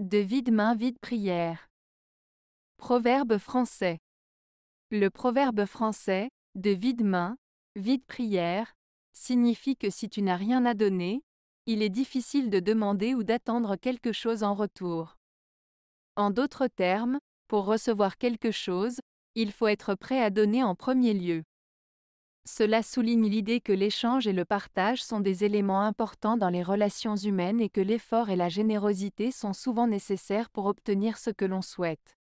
De vide main vide prière. Proverbe français. Le proverbe français, de vide main, vide prière, signifie que si tu n'as rien à donner, il est difficile de demander ou d'attendre quelque chose en retour. En d'autres termes, pour recevoir quelque chose, il faut être prêt à donner en premier lieu. Cela souligne l'idée que l'échange et le partage sont des éléments importants dans les relations humaines et que l'effort et la générosité sont souvent nécessaires pour obtenir ce que l'on souhaite.